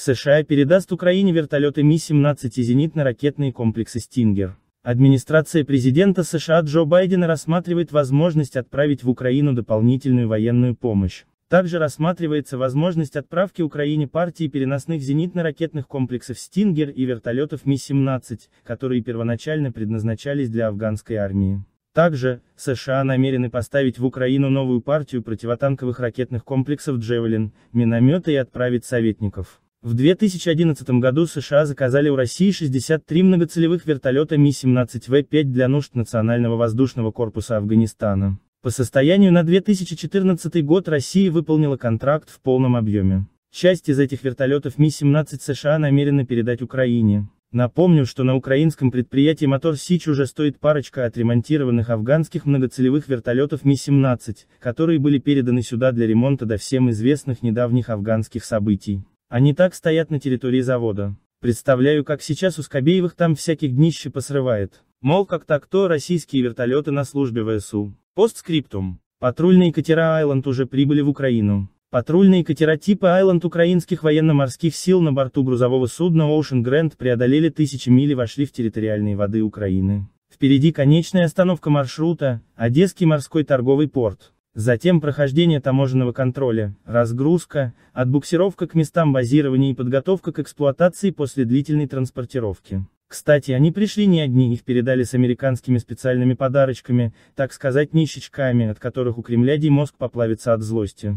США передаст Украине вертолеты Ми-17 и зенитно-ракетные комплексы «Стингер». Администрация президента США Джо Байдена рассматривает возможность отправить в Украину дополнительную военную помощь. Также рассматривается возможность отправки Украине партии переносных зенитно-ракетных комплексов «Стингер» и вертолетов Ми-17, которые первоначально предназначались для афганской армии. Также, США намерены поставить в Украину новую партию противотанковых ракетных комплексов «Джевелин», минометы и отправить советников. В 2011 году США заказали у России 63 многоцелевых вертолета Ми-17В5 для нужд Национального воздушного корпуса Афганистана. По состоянию на 2014 год Россия выполнила контракт в полном объеме. Часть из этих вертолетов Ми-17 США намерены передать Украине. Напомню, что на украинском предприятии Мотор Сич уже стоит парочка отремонтированных афганских многоцелевых вертолетов Ми-17, которые были переданы сюда для ремонта до всем известных недавних афганских событий. Они так стоят на территории завода. Представляю, как сейчас у Скобеевых там всяких днище посрывает. Мол, как так-то российские вертолеты на службе ВСУ. Постскриптум. Патрульные катера «Айленд» уже прибыли в Украину. Патрульные катера типа «Айленд» украинских военно-морских сил на борту грузового судна «Ocean Grand» преодолели тысячи миль и вошли в территориальные воды Украины. Впереди конечная остановка маршрута – Одесский морской торговый порт. Затем прохождение таможенного контроля, разгрузка, отбуксировка к местам базирования и подготовка к эксплуатации после длительной транспортировки. Кстати, они пришли не одни, их передали с американскими специальными подарочками, так сказать нищечками, от которых у Кремля Димозг поплавится от злости.